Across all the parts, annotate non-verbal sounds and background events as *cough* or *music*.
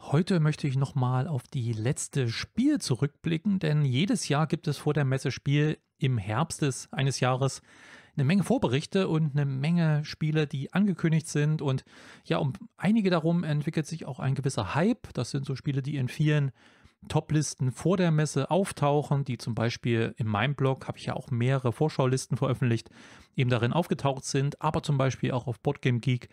Heute möchte ich nochmal auf die letzte Spiel zurückblicken, denn jedes Jahr gibt es vor der Messe Spiel im Herbst des eines Jahres eine Menge Vorberichte und eine Menge Spiele, die angekündigt sind. Und ja, um einige darum entwickelt sich auch ein gewisser Hype. Das sind so Spiele, die in vielen Top-Listen vor der Messe auftauchen, die zum Beispiel in meinem Blog habe ich ja auch mehrere Vorschaulisten veröffentlicht, eben darin aufgetaucht sind, aber zum Beispiel auch auf Boardgame Geek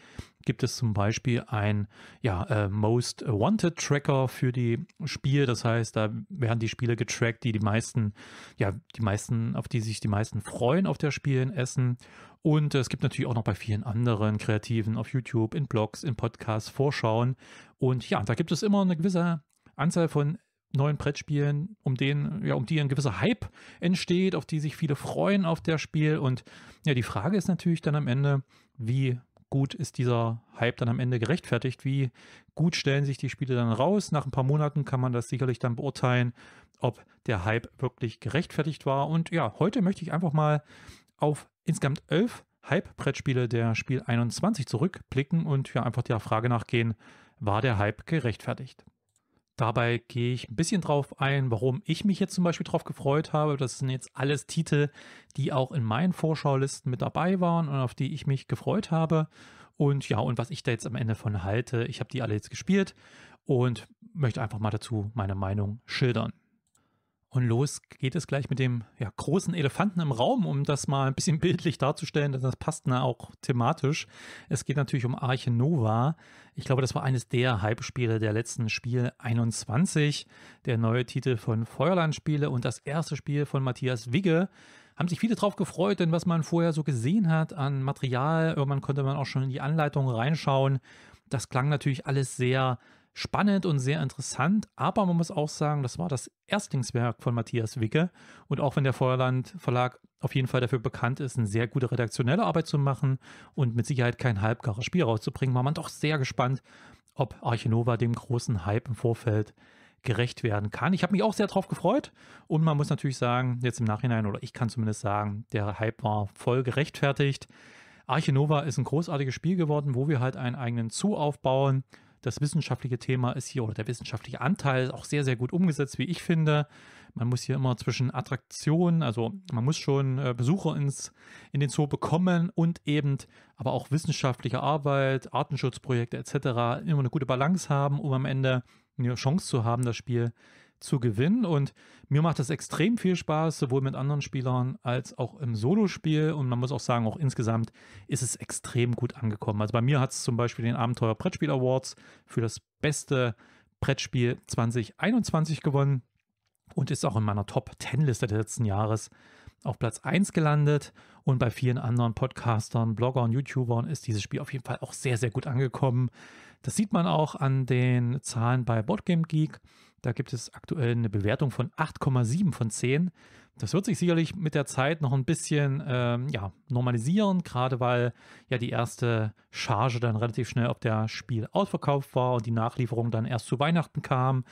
gibt es zum Beispiel ein ja, äh, Most Wanted Tracker für die Spiele. Das heißt, da werden die Spiele getrackt, die die meisten, ja, die meisten, auf die sich die meisten freuen auf der Spiel in Essen. Und äh, es gibt natürlich auch noch bei vielen anderen Kreativen auf YouTube, in Blogs, in Podcasts Vorschauen. Und ja, da gibt es immer eine gewisse Anzahl von neuen Brettspielen, um den, ja, um die ein gewisser Hype entsteht, auf die sich viele freuen auf der Spiel. Und ja, die Frage ist natürlich dann am Ende, wie gut ist dieser Hype dann am Ende gerechtfertigt? Wie gut stellen sich die Spiele dann raus? Nach ein paar Monaten kann man das sicherlich dann beurteilen, ob der Hype wirklich gerechtfertigt war. Und ja, heute möchte ich einfach mal auf insgesamt elf Hype-Brettspiele der Spiel 21 zurückblicken und ja einfach der Frage nachgehen, war der Hype gerechtfertigt? Dabei gehe ich ein bisschen drauf ein, warum ich mich jetzt zum Beispiel drauf gefreut habe. Das sind jetzt alles Titel, die auch in meinen Vorschaulisten mit dabei waren und auf die ich mich gefreut habe. Und ja, und was ich da jetzt am Ende von halte. Ich habe die alle jetzt gespielt und möchte einfach mal dazu meine Meinung schildern. Und los geht es gleich mit dem ja, großen Elefanten im Raum, um das mal ein bisschen *laughs* bildlich darzustellen, denn das passt na auch thematisch. Es geht natürlich um Arche Nova. Ich glaube, das war eines der Hype-Spiele der letzten Spiel 21, der neue Titel von Feuerlandspiele und das erste Spiel von Matthias Wigge haben sich viele drauf gefreut, denn was man vorher so gesehen hat an Material, irgendwann konnte man auch schon in die Anleitung reinschauen. Das klang natürlich alles sehr spannend und sehr interessant, aber man muss auch sagen, das war das Erstlingswerk von Matthias Wicke und auch wenn der Feuerland Verlag auf jeden Fall dafür bekannt ist, eine sehr gute redaktionelle Arbeit zu machen und mit Sicherheit kein halbgares Spiel rauszubringen, war man doch sehr gespannt, ob Archinova dem großen Hype im Vorfeld gerecht werden kann. Ich habe mich auch sehr darauf gefreut und man muss natürlich sagen, jetzt im Nachhinein oder ich kann zumindest sagen, der Hype war voll gerechtfertigt. Archinova ist ein großartiges Spiel geworden, wo wir halt einen eigenen Zoo aufbauen das wissenschaftliche Thema ist hier oder der wissenschaftliche Anteil ist auch sehr, sehr gut umgesetzt, wie ich finde. Man muss hier immer zwischen Attraktionen, also man muss schon äh, Besucher ins, in den Zoo bekommen und eben aber auch wissenschaftliche Arbeit, Artenschutzprojekte etc. immer eine gute Balance haben, um am Ende eine Chance zu haben, das Spiel zu gewinnen. Und mir macht das extrem viel Spaß, sowohl mit anderen Spielern als auch im Solospiel. Und man muss auch sagen, auch insgesamt ist es extrem gut angekommen. Also bei mir hat es zum Beispiel den Abenteuer Brettspiel Awards für das beste Brettspiel 2021 gewonnen und ist auch in meiner Top 10 Liste des letzten Jahres auf Platz 1 gelandet und bei vielen anderen Podcastern, Bloggern, YouTubern ist dieses Spiel auf jeden Fall auch sehr, sehr gut angekommen. Das sieht man auch an den Zahlen bei Boardgame Geek. Da gibt es aktuell eine Bewertung von 8,7 von 10. Das wird sich sicherlich mit der Zeit noch ein bisschen ähm, ja, normalisieren, gerade weil ja die erste Charge dann relativ schnell auf der Spiel ausverkauft war und die Nachlieferung dann erst zu Weihnachten kam.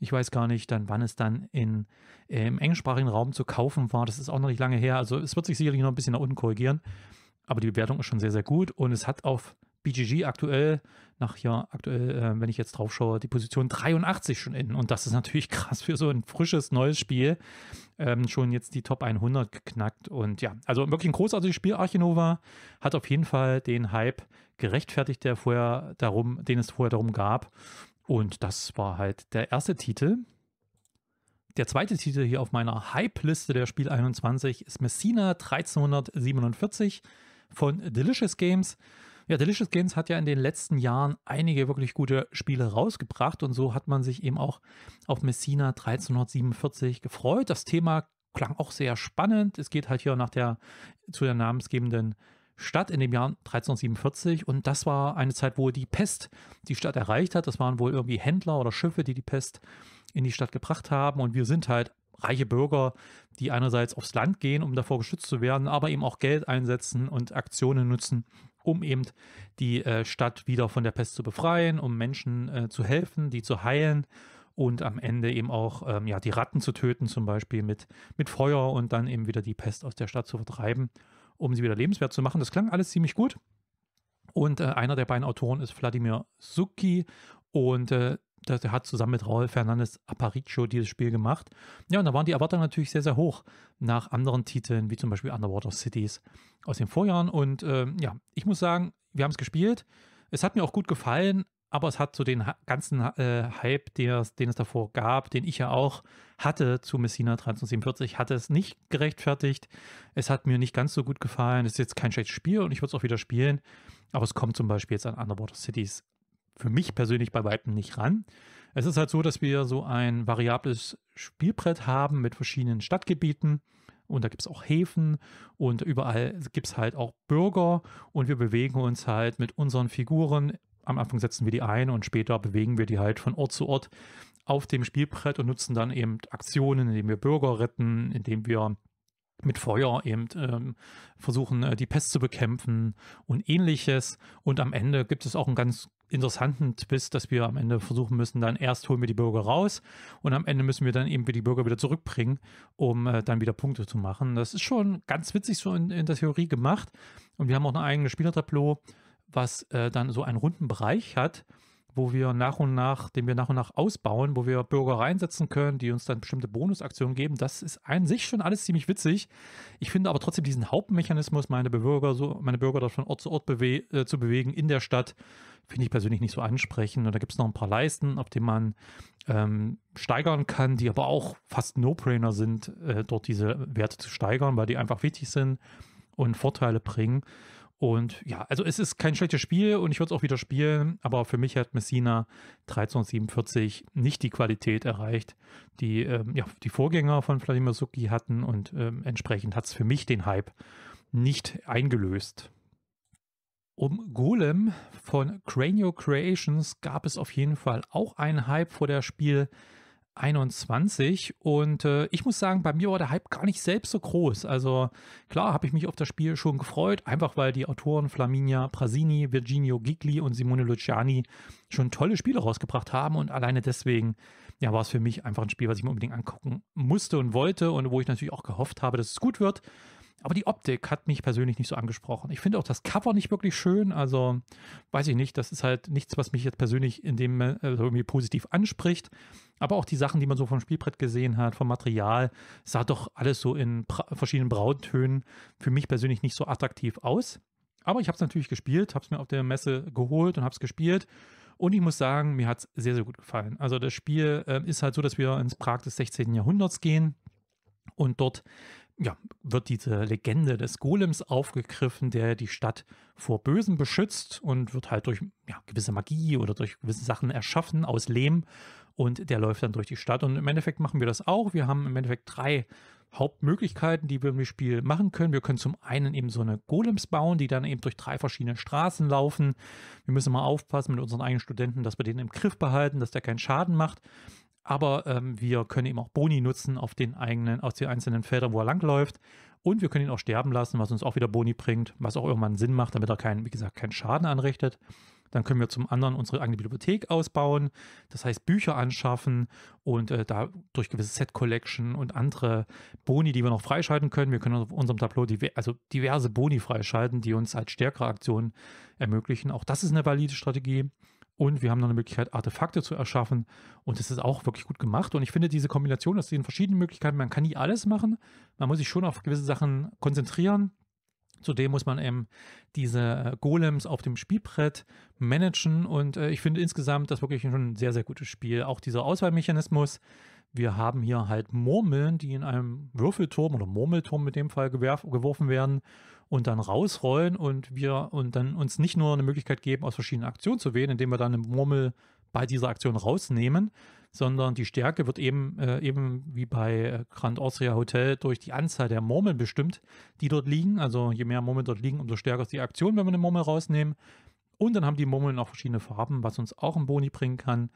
Ich weiß gar nicht, dann wann es dann in, äh, im englischsprachigen Raum zu kaufen war. Das ist auch noch nicht lange her. Also es wird sich sicherlich noch ein bisschen nach unten korrigieren. Aber die Bewertung ist schon sehr, sehr gut und es hat auf BGG aktuell, nach ja, aktuell, äh, wenn ich jetzt drauf schaue, die Position 83 schon in. Und das ist natürlich *laughs* krass für so ein frisches, neues Spiel. Ähm, schon jetzt die Top 100 geknackt. Und ja, also wirklich ein großartiges Spiel. Archinova hat auf jeden Fall den Hype gerechtfertigt, der vorher darum, den es vorher darum gab. Und das war halt der erste Titel. Der zweite Titel hier auf meiner Hype-Liste der Spiel 21 ist Messina 1347 von Delicious Games. Ja, Delicious Games hat ja in den letzten Jahren einige wirklich gute Spiele rausgebracht und so hat man sich eben auch auf Messina 1347 gefreut. Das Thema klang auch sehr spannend. Es geht halt hier nach der zu der namensgebenden Stadt in dem Jahr 1347 und das war eine Zeit, wo die Pest die Stadt erreicht hat. Das waren wohl irgendwie Händler oder Schiffe, die die Pest in die Stadt gebracht haben und wir sind halt reiche Bürger, die einerseits aufs Land gehen, um davor geschützt zu werden, aber eben auch Geld einsetzen und Aktionen nutzen, um eben die äh, Stadt wieder von der Pest zu befreien, um Menschen äh, zu helfen, die zu heilen und am Ende eben auch ähm, ja, die Ratten zu töten, zum Beispiel mit, mit Feuer und dann eben wieder die Pest aus der Stadt zu vertreiben, um sie wieder lebenswert zu machen. Das klang alles ziemlich gut. Und äh, einer der beiden Autoren ist Wladimir Suki und äh, der hat zusammen mit Raul Fernandes Aparicio dieses Spiel gemacht. Ja, und da waren die Erwartungen natürlich sehr, sehr hoch nach anderen Titeln, wie zum Beispiel Underwater Cities aus den Vorjahren. Und äh, ja, ich muss sagen, wir haben es gespielt. Es hat mir auch gut gefallen, aber es hat so den ganzen äh, Hype, den es, den es, davor gab, den ich ja auch hatte zu Messina 347, hatte es nicht gerechtfertigt. Es hat mir nicht ganz so gut gefallen. Es ist jetzt kein schlechtes Spiel und ich würde es auch wieder spielen. Aber es kommt zum Beispiel jetzt an Underwater Cities für mich persönlich bei weitem nicht ran. Es ist halt so, dass wir so ein variables Spielbrett haben mit verschiedenen Stadtgebieten und da gibt es auch Häfen und überall gibt es halt auch Bürger und wir bewegen uns halt mit unseren Figuren. Am Anfang setzen wir die ein und später bewegen wir die halt von Ort zu Ort auf dem Spielbrett und nutzen dann eben Aktionen, indem wir Bürger retten, indem wir mit Feuer eben ähm, versuchen, äh, die Pest zu bekämpfen und ähnliches. Und am Ende gibt es auch ein ganz interessanten Twist, dass wir am Ende versuchen müssen, dann erst holen wir die Bürger raus und am Ende müssen wir dann eben die Bürger wieder zurückbringen, um äh, dann wieder Punkte zu machen. Das ist schon ganz witzig so in, in der Theorie gemacht. Und wir haben auch ein eigenes Spielertableau, was äh, dann so einen runden Bereich hat, wo wir nach und nach, den wir nach und nach ausbauen, wo wir Bürger reinsetzen können, die uns dann bestimmte Bonusaktionen geben. Das ist an sich schon alles ziemlich witzig. Ich finde aber trotzdem diesen Hauptmechanismus, meine Bürger, so, meine Bürger dort von Ort zu Ort bewe äh, zu bewegen in der Stadt, finde ich persönlich nicht so ansprechend. Und da gibt es noch ein paar Leisten, auf denen man ähm, steigern kann, die aber auch fast No-Brainer sind, äh, dort diese Werte zu steigern, weil die einfach wichtig sind und Vorteile bringen. Und ja, also es ist kein schlechtes Spiel und ich würde es auch wieder spielen, aber für mich hat Messina 1347 nicht die Qualität erreicht, die ähm, ja, die Vorgänger von Vladimir Suki hatten und ähm, entsprechend hat es für mich den Hype nicht eingelöst. Um Golem von Cranio Creations gab es auf jeden Fall auch einen Hype vor der Spiel 21 und äh, ich muss sagen, bei mir war der Hype gar nicht selbst so groß. Also klar habe ich mich auf das Spiel schon gefreut, einfach weil die Autoren Flaminia Prasini, Virginio Gigli und Simone Luciani schon tolle Spiele rausgebracht haben und alleine deswegen ja, war es für mich einfach ein Spiel, was ich mir unbedingt angucken musste und wollte und wo ich natürlich auch gehofft habe, dass es gut wird. Aber die Optik hat mich persönlich nicht so angesprochen. Ich finde auch das Cover nicht wirklich schön. Also weiß ich nicht, das ist halt nichts, was mich jetzt persönlich in dem äh, irgendwie positiv anspricht. Aber auch die Sachen, die man so vom Spielbrett gesehen hat, vom Material, sah doch alles so in verschiedenen Brauntönen für mich persönlich nicht so attraktiv aus. Aber ich habe es natürlich gespielt, habe es mir auf der Messe geholt und habe es gespielt. Und ich muss sagen, mir hat es sehr, sehr gut gefallen. Also das Spiel äh, ist halt so, dass wir ins Prag des 16. Jahrhunderts gehen und dort ja, wird diese Legende des Golems aufgegriffen, der die Stadt vor Bösen beschützt und wird halt durch ja, gewisse Magie oder durch gewisse Sachen erschaffen aus Lehm und der läuft dann durch die Stadt. Und im Endeffekt machen wir das auch. Wir haben im Endeffekt drei Hauptmöglichkeiten, die wir im Spiel machen können. Wir können zum einen eben so eine Golems bauen, die dann eben durch drei verschiedene Straßen laufen. Wir müssen mal aufpassen mit unseren eigenen Studenten, dass wir den im Griff behalten, dass der keinen Schaden macht. Aber ähm, wir können eben auch Boni nutzen auf den eigenen, aus den einzelnen Feldern, wo er langläuft. Und wir können ihn auch sterben lassen, was uns auch wieder Boni bringt, was auch irgendwann Sinn macht, damit er keinen, wie gesagt, keinen Schaden anrichtet. Dann können wir zum anderen unsere eigene Bibliothek ausbauen, das heißt Bücher anschaffen und äh, da durch gewisse Set-Collection und andere Boni, die wir noch freischalten können. Wir können auf unserem Tableau die, also diverse Boni freischalten, die uns halt stärkere Aktionen ermöglichen. Auch das ist eine valide Strategie. Und wir haben noch eine Möglichkeit, Artefakte zu erschaffen. Und das ist auch wirklich gut gemacht. Und ich finde diese Kombination aus den verschiedenen Möglichkeiten, man kann nie alles machen. Man muss sich schon auf gewisse Sachen konzentrieren. Zudem muss man eben diese äh, Golems auf dem Spielbrett managen. Und äh, ich finde insgesamt das wirklich schon ein sehr, sehr gutes Spiel. Auch dieser Auswahlmechanismus. Wir haben hier halt Murmeln, die in einem Würfelturm oder Murmelturm mit dem Fall geworfen werden und dann rausrollen und wir und dann uns nicht nur eine Möglichkeit geben, aus verschiedenen Aktionen zu wählen, indem wir dann eine Murmel bei dieser Aktion rausnehmen, sondern die Stärke wird eben, äh, eben wie bei äh, Grand Austria Hotel durch die Anzahl der Murmeln bestimmt, die dort liegen. Also je mehr Murmeln dort liegen, umso stärker ist die Aktion, wenn wir eine Murmel rausnehmen. Und dann haben die Murmeln auch verschiedene Farben, was uns auch einen Boni bringen kann.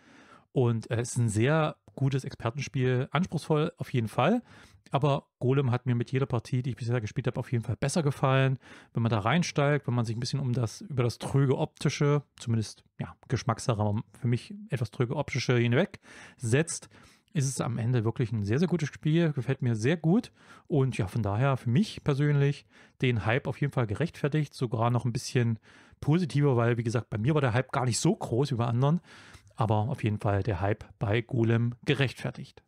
Und äh, es ist ein sehr gutes Expertenspiel, anspruchsvoll auf jeden Fall. Aber Golem hat mir mit jeder Partie, die ich bisher gespielt habe, auf jeden Fall besser gefallen. Wenn man da reinsteigt, wenn man sich ein bisschen um das, über das tröge optische, zumindest ja, Geschmackssache, für mich etwas tröge optische hinweg setzt, ist es am Ende wirklich ein sehr, sehr gutes Spiel, gefällt mir sehr gut und ja, von daher für mich persönlich den Hype auf jeden Fall gerechtfertigt, sogar noch ein bisschen positiver, weil wie gesagt, bei mir war der Hype gar nicht so groß wie bei anderen aber auf jeden Fall der Hype bei Golem gerechtfertigt.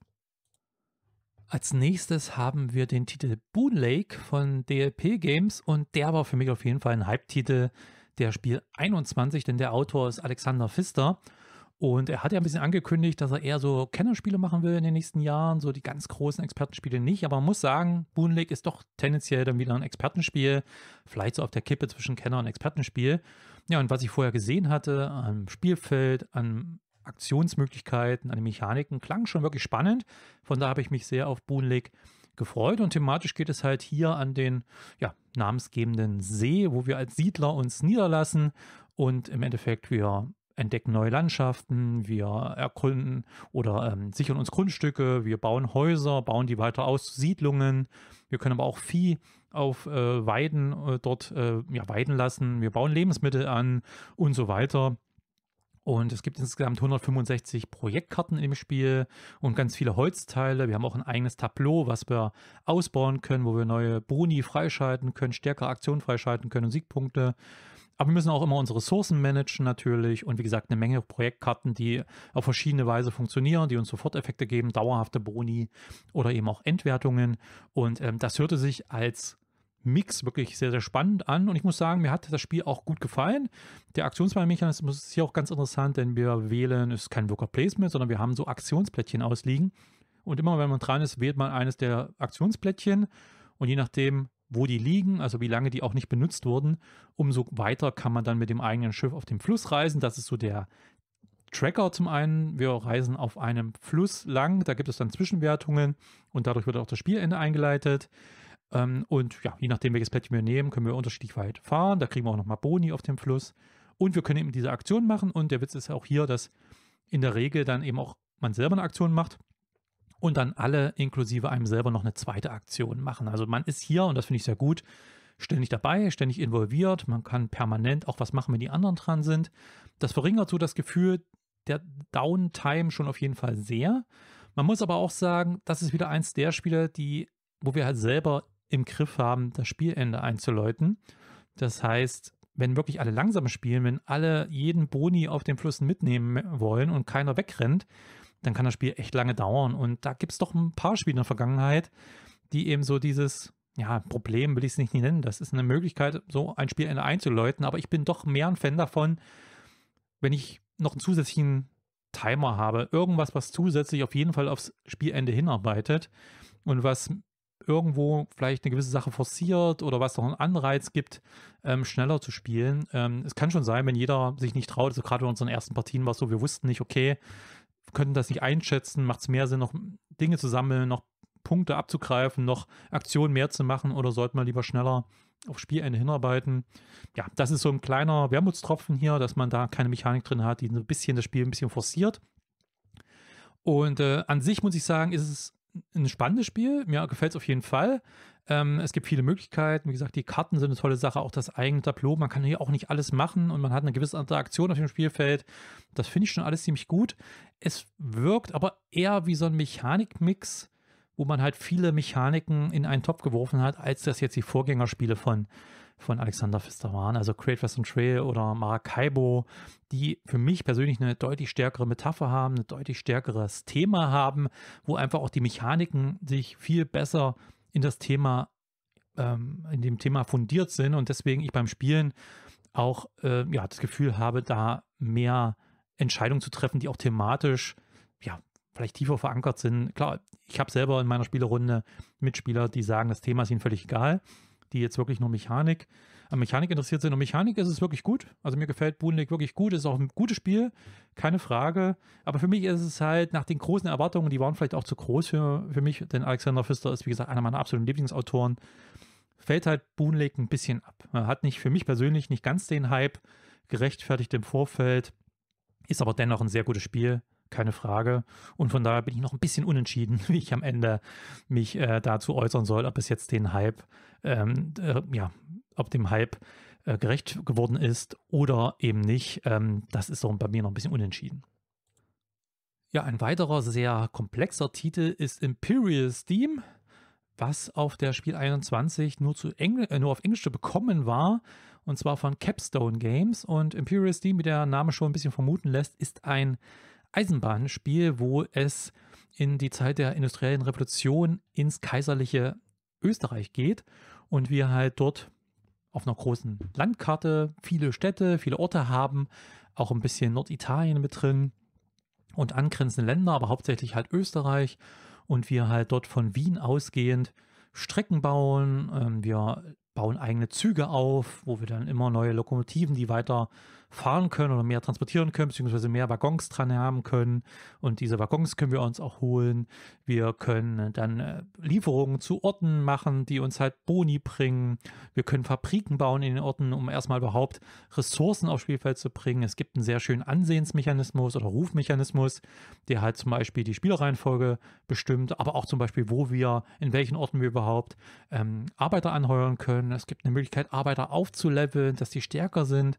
Als nächstes haben wir den Titel Boon Lake von DLP Games und der war für mich auf jeden Fall ein Hype-Titel der Spiel 21, denn der Autor ist Alexander Pfister und er hat ja ein bisschen angekündigt, dass er eher so Kennerspiele machen will in den nächsten Jahren, so die ganz großen Expertenspiele nicht. Aber man muss sagen, Boon Lake ist doch tendenziell dann wieder ein Expertenspiel, vielleicht so auf der Kippe zwischen Kenner und Expertenspiel. Ja, und was ich vorher gesehen hatte, am Spielfeld, an Aktionsmöglichkeiten, an den Mechaniken, klang schon wirklich spannend. Von da habe ich mich sehr auf Boon Lake gefreut. Und thematisch geht es halt hier an den ja, namensgebenden See, wo wir als Siedler uns niederlassen und im Endeffekt wir entdecken neue Landschaften, wir erkunden oder ähm, sichern uns Grundstücke, wir bauen Häuser, bauen die weiter aus Siedlungen, wir können aber auch Vieh auf äh, Weiden äh, dort äh, ja, weiden lassen, wir bauen Lebensmittel an und so weiter. Und es gibt insgesamt 165 Projektkarten im Spiel und ganz viele Holzteile. Wir haben auch ein eigenes Tableau, was wir ausbauen können, wo wir neue Boni freischalten können, stärkere Aktionen freischalten können und Siegpunkte. Aber wir müssen auch immer unsere Ressourcen managen natürlich und wie gesagt eine Menge Projektkarten, die auf verschiedene Weise funktionieren, die uns Soforteffekte geben, dauerhafte Boni oder eben auch Endwertungen. Und ähm, das hörte sich als Mix wirklich sehr, sehr spannend an. Und ich muss sagen, mir hat das Spiel auch gut gefallen. Der Aktionsmechanismus ist hier auch ganz interessant, denn wir wählen, es ist kein Worker Placement, sondern wir haben so Aktionsplättchen ausliegen. Und immer wenn man dran ist, wählt man eines der Aktionsplättchen. Und je nachdem, wo die liegen, also wie lange die auch nicht benutzt wurden, umso weiter kann man dann mit dem eigenen Schiff auf dem Fluss reisen. Das ist so der Tracker zum einen. Wir reisen auf einem Fluss lang, da gibt es dann Zwischenwertungen und dadurch wird auch das Spielende eingeleitet. Ähm, und ja, je nachdem, welches Plättchen wir nehmen, können wir unterschiedlich weit fahren. Da kriegen wir auch nochmal Boni auf dem Fluss. Und wir können eben diese Aktion machen. Und der Witz ist ja auch hier, dass in der Regel dann eben auch man selber eine Aktion macht und dann alle inklusive einem selber noch eine zweite Aktion machen. Also man ist hier, und das finde ich sehr gut, ständig dabei, ständig involviert. Man kann permanent auch was machen, wenn die anderen dran sind. Das verringert so das Gefühl der Downtime schon auf jeden Fall sehr. Man muss aber auch sagen, das ist wieder eins der Spiele, die, wo wir halt selber im Griff haben, das Spielende einzuläuten. Das heißt, wenn wirklich alle langsam spielen, wenn alle jeden Boni auf den Flüssen mitnehmen wollen und keiner wegrennt, dann kann das Spiel echt lange dauern. Und da gibt es doch ein paar Spiele in der Vergangenheit, die eben so dieses, ja, Problem will ich es nicht nennen. Das ist eine Möglichkeit, so ein Spielende einzuläuten, aber ich bin doch mehr ein Fan davon, wenn ich noch einen zusätzlichen Timer habe. Irgendwas, was zusätzlich auf jeden Fall aufs Spielende hinarbeitet und was irgendwo vielleicht eine gewisse Sache forciert oder was noch einen Anreiz gibt, ähm, schneller zu spielen. Ähm, es kann schon sein, wenn jeder sich nicht traut, also gerade bei unseren ersten Partien war es so, wir wussten nicht, okay, können das nicht einschätzen, macht es mehr Sinn, noch Dinge zu sammeln, noch Punkte abzugreifen, noch Aktionen mehr zu machen oder sollte man lieber schneller auf Spielende hinarbeiten? Ja, das ist so ein kleiner Wermutstropfen hier, dass man da keine Mechanik drin hat, die ein bisschen das Spiel ein bisschen forciert. Und äh, an sich muss ich sagen, ist es ein spannendes Spiel. Mir gefällt es auf jeden Fall. Ähm, es gibt viele Möglichkeiten. Wie gesagt, die Karten sind eine tolle Sache. Auch das eigene Tableau. Man kann hier auch nicht alles machen und man hat eine gewisse Interaktion auf dem Spielfeld. Das finde ich schon alles ziemlich gut. Es wirkt aber eher wie so ein Mechanikmix, wo man halt viele Mechaniken in einen Topf geworfen hat, als das jetzt die Vorgängerspiele von von Alexander Pfister waren. also Create Western Trail oder Maracaibo, die für mich persönlich eine deutlich stärkere Metapher haben, ein deutlich stärkeres Thema haben, wo einfach auch die Mechaniken sich viel besser in das Thema, ähm, in dem Thema fundiert sind und deswegen ich beim Spielen auch äh, ja, das Gefühl habe, da mehr Entscheidungen zu treffen, die auch thematisch ja, vielleicht tiefer verankert sind. Klar, ich habe selber in meiner Spielerunde Mitspieler, die sagen, das Thema ist ihnen völlig egal die jetzt wirklich nur Mechanik, an Mechanik interessiert sind. Und Mechanik ist es wirklich gut. Also mir gefällt Boonleg wirklich gut. Es Ist auch ein gutes Spiel, keine Frage. Aber für mich ist es halt nach den großen Erwartungen, die waren vielleicht auch zu groß für, für mich, denn Alexander Pfister ist, wie gesagt, einer meiner absoluten Lieblingsautoren. Fällt halt Boonleg ein bisschen ab. Hat nicht für mich persönlich nicht ganz den Hype gerechtfertigt im Vorfeld. Ist aber dennoch ein sehr gutes Spiel keine Frage. Und von daher bin ich noch ein bisschen unentschieden, *laughs* wie ich am Ende mich äh, dazu äußern soll, ob es jetzt den Hype, ähm, äh, ja, ob dem Hype äh, gerecht geworden ist oder eben nicht. Ähm, das ist so bei mir noch ein bisschen unentschieden. Ja, ein weiterer sehr komplexer Titel ist Imperial Steam, was auf der Spiel 21 nur, zu Engl äh, nur auf Englisch zu bekommen war, und zwar von Capstone Games. Und Imperial Steam, wie der Name schon ein bisschen vermuten lässt, ist ein Eisenbahnspiel, wo es in die Zeit der industriellen Revolution ins kaiserliche Österreich geht und wir halt dort auf einer großen Landkarte viele Städte, viele Orte haben, auch ein bisschen Norditalien mit drin und angrenzende Länder, aber hauptsächlich halt Österreich und wir halt dort von Wien ausgehend Strecken bauen, ähm, wir bauen eigene Züge auf, wo wir dann immer neue Lokomotiven, die weiter fahren können oder mehr transportieren können, beziehungsweise mehr Waggons dran haben können. Und diese Waggons können wir uns auch holen. Wir können dann äh, Lieferungen zu Orten machen, die uns halt Boni bringen. Wir können Fabriken bauen in den Orten, um erstmal überhaupt Ressourcen aufs Spielfeld zu bringen. Es gibt einen sehr schönen Ansehensmechanismus oder Rufmechanismus, der halt zum Beispiel die Spielreihenfolge bestimmt, aber auch zum Beispiel, wo wir, in welchen Orten wir überhaupt ähm, Arbeiter anheuern können äh, es gibt eine Möglichkeit, Arbeiter aufzuleveln, dass die stärker sind.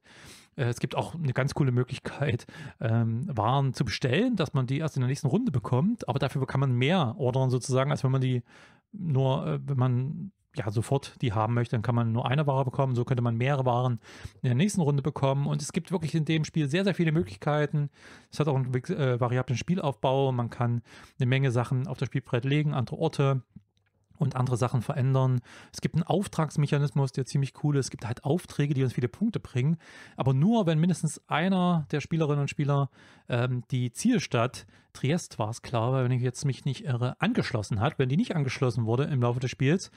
Äh, es gibt auch eine ganz coole Möglichkeit, ähm, Waren zu bestellen, dass man die erst in der nächsten Runde bekommt. Aber dafür kann man mehr ordern sozusagen, als wenn man die nur, äh, wenn man ja sofort die haben möchte, dann kann man nur eine Ware bekommen. So könnte man mehrere Waren in der nächsten Runde bekommen. Und es gibt wirklich in dem Spiel sehr, sehr viele Möglichkeiten. Es hat auch einen äh, variablen Spielaufbau. Man kann eine Menge Sachen auf das Spielbrett legen, andere Orte und andere Sachen verändern. Es gibt einen Auftragsmechanismus, der ziemlich cool ist. Es gibt halt Aufträge, die uns viele Punkte bringen. Aber nur, wenn mindestens einer der Spielerinnen und Spieler ähm, die Zielstadt, Triest war es klar, weil wenn ich jetzt mich nicht irre, angeschlossen hat. Wenn die nicht angeschlossen wurde im Laufe des Spiels,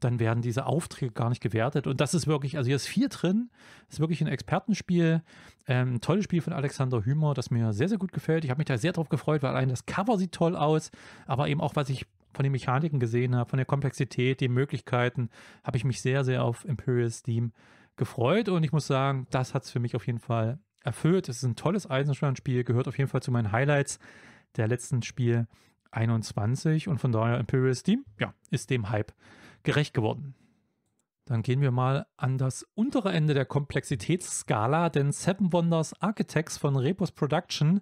dann werden diese Aufträge gar nicht gewertet. Und das ist wirklich, also hier ist viel drin. Das ist wirklich ein Expertenspiel. Ähm, ein tolles Spiel von Alexander Hümer, das mir sehr, sehr gut gefällt. Ich habe mich da sehr drauf gefreut, weil allein das Cover sieht toll aus, aber eben auch, was ich von den Mechaniken gesehen habe, von der Komplexität, den Möglichkeiten, habe ich mich sehr, sehr auf Imperial Steam gefreut und ich muss sagen, das hat es für mich auf jeden Fall erfüllt. Es ist ein tolles Eisenschwan-Spiel, gehört auf jeden Fall zu meinen Highlights der letzten Spiel 21 und von daher Imperial Steam, ja, ist dem Hype gerecht geworden. Dann gehen wir mal an das untere Ende der Komplexitätsskala, denn Seven Wonders Architects von Repos Production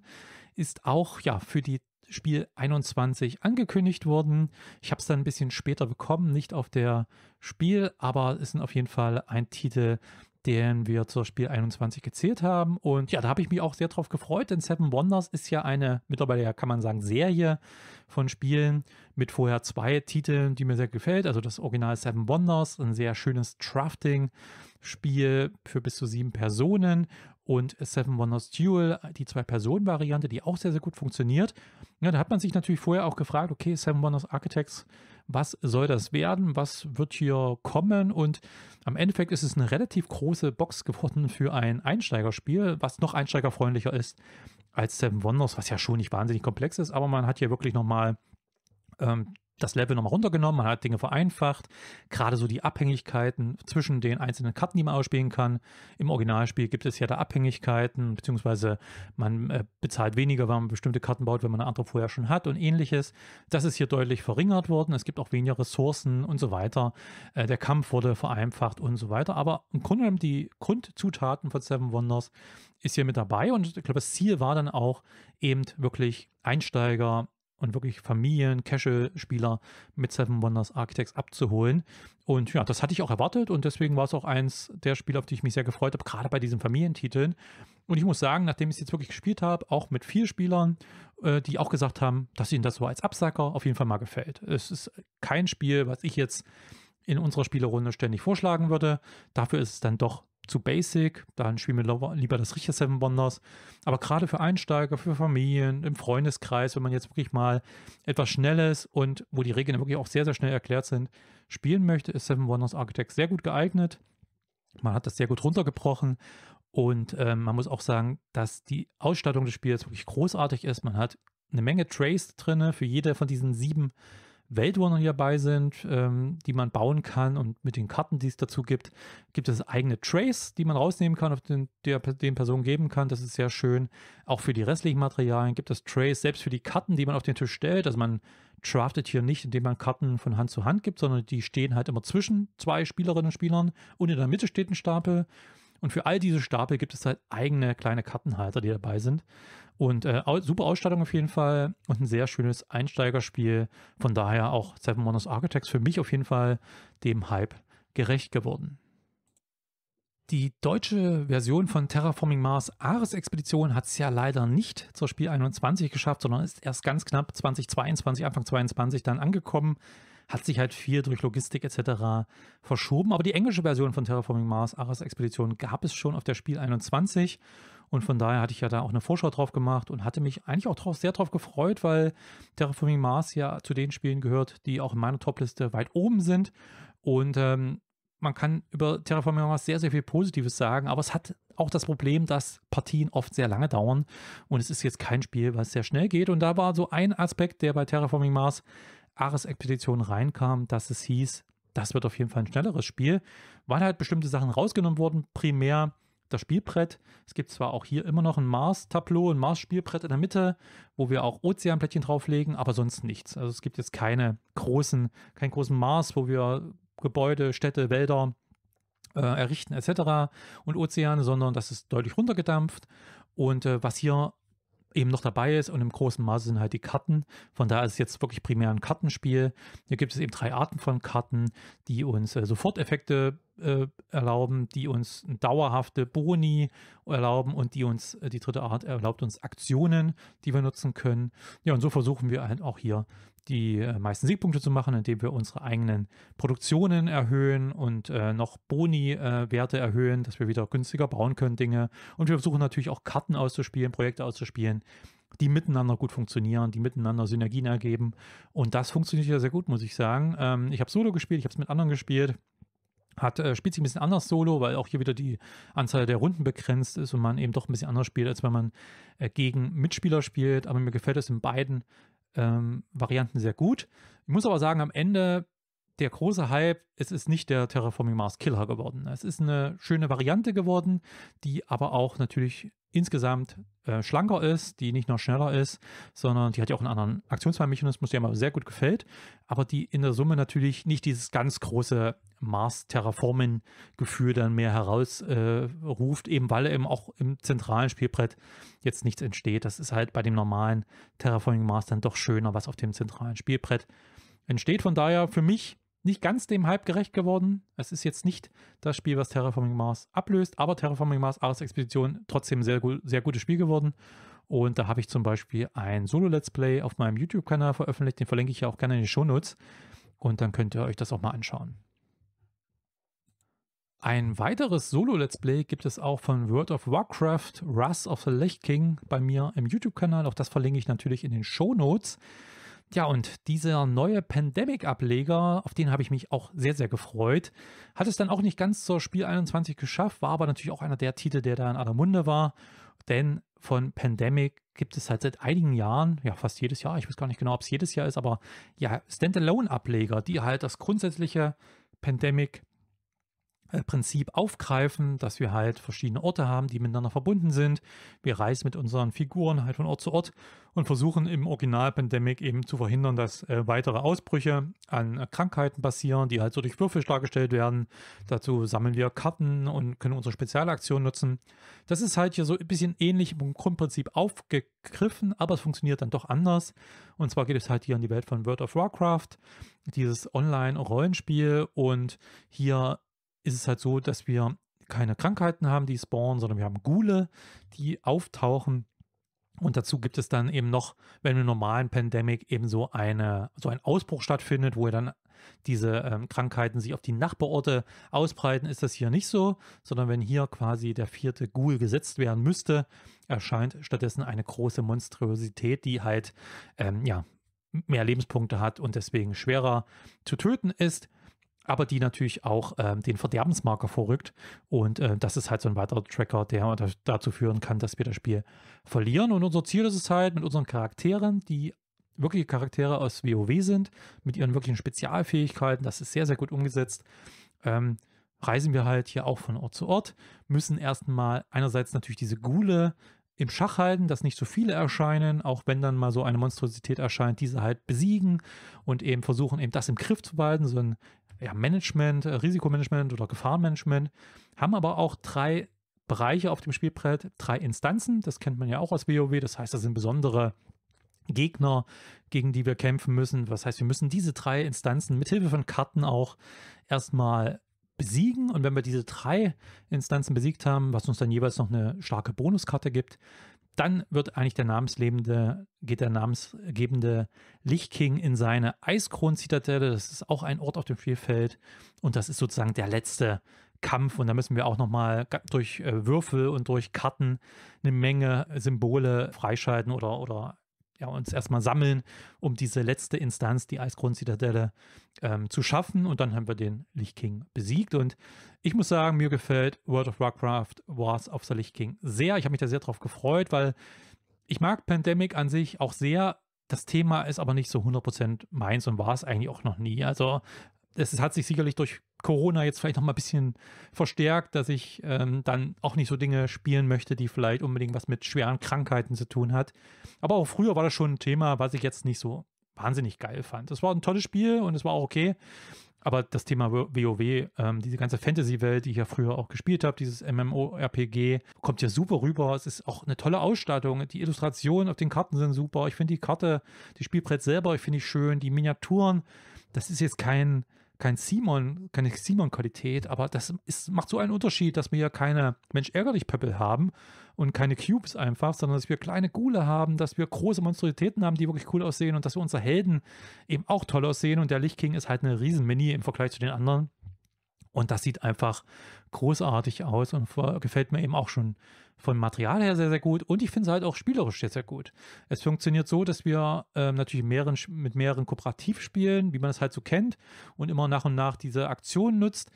ist auch ja für die Spiel 21 angekündigt wurden. Ich habe es dann ein bisschen später bekommen, nicht auf der Spiel, aber es ist auf jeden Fall ein Titel, den wir zur Spiel 21 gezählt haben. Und ja, da habe ich mich auch sehr drauf gefreut, denn Seven Wonders ist ja eine, mittlerweile ja kann man sagen, Serie von Spielen mit vorher zwei Titeln, die mir sehr gefällt. Also das Original Seven Wonders, ein sehr schönes Drafting-Spiel für bis zu sieben Personen und Seven Wonders Duel, die Zwei-Personen-Variante, die auch sehr, sehr gut funktioniert. Ja, da hat man sich natürlich vorher auch gefragt, okay, Seven Wonders Architects, was soll das werden? Was wird hier kommen? Und am Endeffekt ist es eine relativ große Box geworden für ein Einsteigerspiel, was noch einsteigerfreundlicher ist als Seven Wonders, was ja schon nicht wahnsinnig komplex ist, aber man hat hier wirklich nochmal ähm, das Level nochmal runtergenommen, man hat Dinge vereinfacht, gerade so die Abhängigkeiten zwischen den einzelnen Karten, die man ausspielen kann. Im Originalspiel gibt es ja da Abhängigkeiten, beziehungsweise man äh, bezahlt weniger, wenn man bestimmte Karten baut, wenn man eine andere vorher schon hat und ähnliches. Das ist hier deutlich verringert worden, es gibt auch weniger Ressourcen und so weiter. Äh, der Kampf wurde vereinfacht und so weiter, aber im Grunde genommen die Grundzutaten von Seven Wonders ist hier mit dabei und ich glaube, das Ziel war dann auch eben wirklich Einsteiger und wirklich Familien, Casual-Spieler mit Seven Wonders Architects abzuholen. Und ja, das hatte ich auch erwartet und deswegen war es auch eins der Spiele, auf die ich mich sehr gefreut habe, gerade bei diesen Familientiteln. Und ich muss sagen, nachdem ich es jetzt wirklich gespielt habe, auch mit vier Spielern, äh, die auch gesagt haben, dass ihnen das so als Absacker auf jeden Fall mal gefällt. Es ist kein Spiel, was ich jetzt in unserer Spielerunde ständig vorschlagen würde. Dafür ist es dann doch zu basic, dann spielen wir lieber das richtige Seven Wonders. Aber gerade für Einsteiger, für Familien, im Freundeskreis, wenn man jetzt wirklich mal etwas Schnelles und wo die Regeln wirklich auch sehr, sehr schnell erklärt sind, spielen möchte, ist Seven Wonders Architect sehr gut geeignet. Man hat das sehr gut runtergebrochen und ähm, man muss auch sagen, dass die Ausstattung des Spiels wirklich großartig ist. Man hat eine Menge Trace drin für jede von diesen sieben Weltwunder hier bei sind, ähm, die man bauen kann und mit den Karten, die es dazu gibt, gibt es eigene Trays, die man rausnehmen kann, auf den, der den Personen geben kann. Das ist sehr schön. Auch für die restlichen Materialien gibt es Trays, selbst für die Karten, die man auf den Tisch stellt. Also man draftet hier nicht, indem man Karten von Hand zu Hand gibt, sondern die stehen halt immer zwischen zwei Spielerinnen und Spielern und in der Mitte steht ein Stapel. Und für all diese Stapel gibt es halt eigene kleine Kartenhalter, die dabei sind. Und äh, super Ausstattung auf jeden Fall und ein sehr schönes Einsteigerspiel. Von daher auch Seven Wonders Architects für mich auf jeden Fall dem Hype gerecht geworden. Die deutsche Version von Terraforming Mars Ares Expedition hat es ja leider nicht zur Spiel 21 geschafft, sondern ist erst ganz knapp 2022, Anfang 22 dann angekommen. Hat sich halt viel durch Logistik etc. verschoben. Aber die englische Version von Terraforming Mars Ares Expedition gab es schon auf der Spiel 21 und von daher hatte ich ja da auch eine Vorschau drauf gemacht und hatte mich eigentlich auch drauf, sehr drauf gefreut, weil Terraforming Mars ja zu den Spielen gehört, die auch in meiner Topliste weit oben sind. Und ähm, man kann über Terraforming Mars sehr, sehr viel Positives sagen, aber es hat auch das Problem, dass Partien oft sehr lange dauern und es ist jetzt kein Spiel, was sehr schnell geht. Und da war so ein Aspekt, der bei Terraforming Mars Ares-Expedition reinkam, dass es hieß, das wird auf jeden Fall ein schnelleres Spiel, weil halt bestimmte Sachen rausgenommen wurden, primär das Spielbrett. Es gibt zwar auch hier immer noch ein Mars-Tableau, ein Mars-Spielbrett in der Mitte, wo wir auch Ozeanplättchen drauflegen, aber sonst nichts. Also es gibt jetzt keine großen, keinen großen Mars, wo wir Gebäude, Städte, Wälder äh, errichten etc. und Ozeane, sondern das ist deutlich runtergedampft. Und äh, was hier eben noch dabei ist und im großen Maße sind halt die Karten. Von daher ist es jetzt wirklich primär ein Kartenspiel. Hier gibt es eben drei Arten von Karten, die uns äh, Soforteffekte äh, erlauben, die uns dauerhafte Boni erlauben und die uns, äh, die dritte Art erlaubt uns Aktionen, die wir nutzen können. Ja, und so versuchen wir halt auch hier die äh, meisten Siegpunkte zu machen, indem wir unsere eigenen Produktionen erhöhen und äh, noch Boni-Werte äh, erhöhen, dass wir wieder günstiger bauen können Dinge. Und wir versuchen natürlich auch Karten auszuspielen, Projekte auszuspielen, die miteinander gut funktionieren, die miteinander Synergien ergeben. Und das funktioniert ja sehr gut, muss ich sagen. Ähm, ich habe Solo gespielt, ich habe es mit anderen gespielt hat, äh, spielt sich ein bisschen anders solo, weil auch hier wieder die Anzahl der Runden begrenzt ist und man eben doch ein bisschen anders spielt, als wenn man äh, gegen Mitspieler spielt. Aber mir gefällt es in beiden ähm, Varianten sehr gut. Ich muss aber sagen, am Ende der große Hype, es ist nicht der Terraforming Mars Killer geworden. Es ist eine schöne Variante geworden, die aber auch natürlich insgesamt äh, schlanker ist, die nicht nur schneller ist, sondern die hat ja auch einen anderen Aktionsfallmechanismus, der mir sehr gut gefällt, aber die in der Summe natürlich nicht dieses ganz große Mars-Terraformen-Gefühl dann mehr herausruft, äh, eben weil eben auch im zentralen Spielbrett jetzt nichts entsteht. Das ist halt bei dem normalen Terraforming Mars dann doch schöner, was auf dem zentralen Spielbrett entsteht. Von daher für mich nicht ganz dem Hype gerecht geworden. Es ist jetzt nicht das Spiel, was Terraforming Mars ablöst, aber Terraforming Mars Ars Expedition trotzdem sehr, gut, sehr gutes Spiel geworden. Und da habe ich zum Beispiel ein Solo-Let's Play auf meinem YouTube-Kanal veröffentlicht. Den verlinke ich ja auch gerne in den Shownotes. Und dann könnt ihr euch das auch mal anschauen. Ein weiteres Solo-Let's Play gibt es auch von World of Warcraft, Wrath of the Lich King bei mir im YouTube-Kanal. Auch das verlinke ich natürlich in den Shownotes. Notes. Ja, und dieser neue Pandemic-Ableger, auf den habe ich mich auch sehr, sehr gefreut, hat es dann auch nicht ganz zur Spiel 21 geschafft, war aber natürlich auch einer der Titel, der da in aller Munde war, denn von Pandemic gibt es halt seit einigen Jahren, ja fast jedes Jahr, ich weiß gar nicht genau, ob es jedes Jahr ist, aber ja, Standalone-Ableger, die halt das grundsätzliche Pandemic äh, Prinzip aufgreifen, dass wir halt verschiedene Orte haben, die miteinander verbunden sind. Wir reisen mit unseren Figuren halt von Ort zu Ort und versuchen im Original Pandemic eben zu verhindern, dass äh, weitere Ausbrüche an äh, Krankheiten passieren, die halt so durch Würfel dargestellt werden. Dazu sammeln wir Karten und können unsere Spezialaktion nutzen. Das ist halt hier so ein bisschen ähnlich im Grundprinzip aufgegriffen, aber es funktioniert dann doch anders. Und zwar geht es halt hier in die Welt von World of Warcraft, dieses Online-Rollenspiel und hier ist es halt so, dass wir keine Krankheiten haben, die spawnen, sondern wir haben Ghule, die auftauchen. Und dazu gibt es dann eben noch, wenn im normalen Pandemic eben so, eine, so ein Ausbruch stattfindet, wo dann diese ähm, Krankheiten sich auf die Nachbarorte ausbreiten, ist das hier nicht so, sondern wenn hier quasi der vierte Ghoul gesetzt werden müsste, erscheint stattdessen eine große Monstrosität, die halt ähm, ja, mehr Lebenspunkte hat und deswegen schwerer zu töten ist aber die natürlich auch ähm, den Verderbensmarker vorrückt. Und äh, das ist halt so ein weiterer Tracker, der dazu führen kann, dass wir das Spiel verlieren. Und unser Ziel ist es halt, mit unseren Charakteren, die wirkliche Charaktere aus WoW sind, mit ihren wirklichen Spezialfähigkeiten, das ist sehr, sehr gut umgesetzt, ähm, reisen wir halt hier auch von Ort zu Ort, müssen erstmal einerseits natürlich diese Gule im Schach halten, dass nicht so viele erscheinen, auch wenn dann mal so eine Monstrosität erscheint, diese halt besiegen und eben versuchen, eben das im Griff zu behalten, so ein ja, Management, äh, Risikomanagement oder Gefahrenmanagement, haben aber auch drei Bereiche auf dem Spielbrett, drei Instanzen, das kennt man ja auch aus WoW, das heißt, das sind besondere Gegner, gegen die wir kämpfen müssen. Was heißt, wir müssen diese drei Instanzen mithilfe von Karten auch erstmal besiegen. Und wenn wir diese drei Instanzen besiegt haben, was uns dann jeweils noch eine starke Bonuskarte gibt, dann wird eigentlich der namensgebende, geht der namensgebende Lichtking in seine Eiskron-Zitadelle. Das ist auch ein Ort auf dem Spielfeld. Und das ist sozusagen der letzte Kampf. Und da müssen wir auch nochmal durch äh, Würfel und durch Karten eine Menge Symbole freischalten oder, oder ja, uns erstmal sammeln, um diese letzte Instanz, die Eisgrundzitadelle, ähm, zu schaffen. Und dann haben wir den Lichtking besiegt. Und ich muss sagen, mir gefällt World of Warcraft Wars of the Lichtking sehr. Ich habe mich da sehr drauf gefreut, weil ich mag Pandemic an sich auch sehr. Das Thema ist aber nicht so 100% meins und war es eigentlich auch noch nie. Also es hat sich sicherlich durch Corona jetzt vielleicht noch mal ein bisschen verstärkt, dass ich ähm, dann auch nicht so Dinge spielen möchte, die vielleicht unbedingt was mit schweren Krankheiten zu tun hat. Aber auch früher war das schon ein Thema, was ich jetzt nicht so wahnsinnig geil fand. Es war ein tolles Spiel und es war auch okay. Aber das Thema WoW, ähm, diese ganze Fantasy-Welt, die ich ja früher auch gespielt habe, dieses MMORPG, kommt ja super rüber. Es ist auch eine tolle Ausstattung. Die Illustrationen auf den Karten sind super. Ich finde die Karte, die Spielbrett selber, ich finde ich schön. Die Miniaturen, das ist jetzt kein kein Simon, keine Simon-Qualität, aber das ist, macht so einen Unterschied, dass wir ja keine Mensch ärgerlich Pöppel haben und keine Cubes einfach, sondern dass wir kleine Gule haben, dass wir große Monstruitäten haben, die wirklich cool aussehen und dass wir unsere Helden eben auch toll aussehen und der Lichtking ist halt eine riesen Mini im Vergleich zu den anderen. Und das sieht einfach großartig aus und gefällt mir eben auch schon von Material her sehr, sehr gut. Und ich finde es halt auch spielerisch sehr, sehr gut. Es funktioniert so, dass wir ähm, natürlich mehreren, mit mehreren kooperativ spielen, wie man es halt so kennt, und immer nach und nach diese Aktionen nutzt.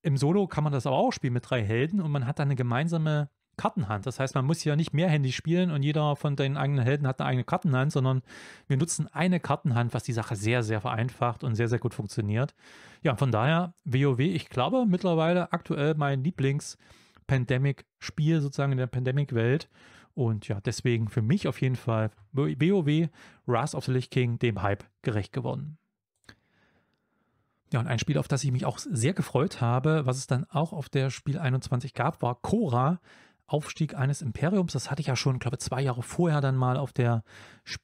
Im Solo kann man das aber auch spielen mit drei Helden und man hat dann eine gemeinsame Kartenhand. Das heißt, man muss ja nicht mehrhändig spielen und jeder von den eigenen Helden hat eine eigene Kartenhand, sondern wir nutzen eine Kartenhand, was die Sache sehr, sehr vereinfacht und sehr, sehr gut funktioniert. Ja, von daher, WoW, ich glaube mittlerweile aktuell mein Lieblings-Pandemic-Spiel sozusagen in der Pandemic-Welt. Und ja, deswegen für mich auf jeden Fall WoW, Wrath of the Lich King, dem Hype gerecht geworden. Ja, und ein Spiel, auf das ich mich auch sehr gefreut habe, was es dann auch auf der Spiel 21 gab, war Cora, Aufstieg eines Imperiums. Das hatte ich ja schon, glaube ich, zwei Jahre vorher dann mal auf der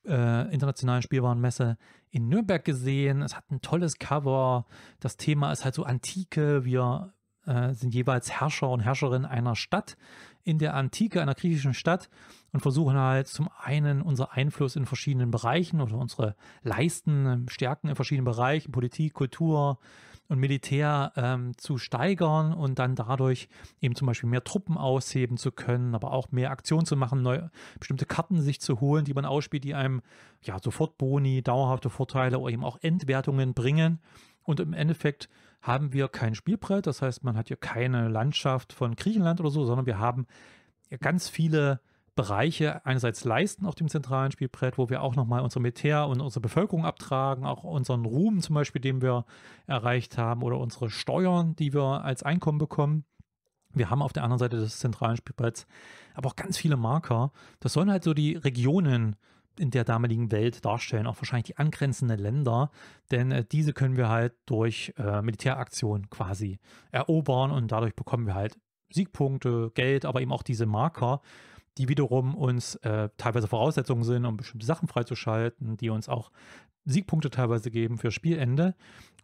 äh, internationalen Spielwarenmesse in Nürnberg gesehen. Es hat ein tolles Cover. Das Thema ist halt so Antike. Wir äh, sind jeweils Herrscher und Herrscherin einer Stadt in der Antike, einer griechischen Stadt und versuchen halt zum einen unser Einfluss in verschiedenen Bereichen oder unsere Leisten, Stärken in verschiedenen Bereichen, Politik, Kultur, und Militär ähm, zu steigern und dann dadurch eben zum Beispiel mehr Truppen ausheben zu können, aber auch mehr Aktionen zu machen, neue, bestimmte Karten sich zu holen, die man ausspielt, die einem ja sofort Boni, dauerhafte Vorteile oder eben auch Endwertungen bringen. Und im Endeffekt haben wir kein Spielbrett, das heißt, man hat hier keine Landschaft von Griechenland oder so, sondern wir haben ganz viele Bereiche einerseits leisten auf dem zentralen Spielbrett, wo wir auch nochmal unser Militär und unsere Bevölkerung abtragen, auch unseren Ruhm zum Beispiel, den wir erreicht haben oder unsere Steuern, die wir als Einkommen bekommen. Wir haben auf der anderen Seite des zentralen Spielbretts aber auch ganz viele Marker. Das sollen halt so die Regionen in der damaligen Welt darstellen, auch wahrscheinlich die angrenzenden Länder, denn äh, diese können wir halt durch äh, Militäraktion quasi erobern und dadurch bekommen wir halt Siegpunkte, Geld, aber eben auch diese Marker, die wiederum uns äh, teilweise Voraussetzungen sind, um bestimmte Sachen freizuschalten, die uns auch Siegpunkte teilweise geben für Spielende.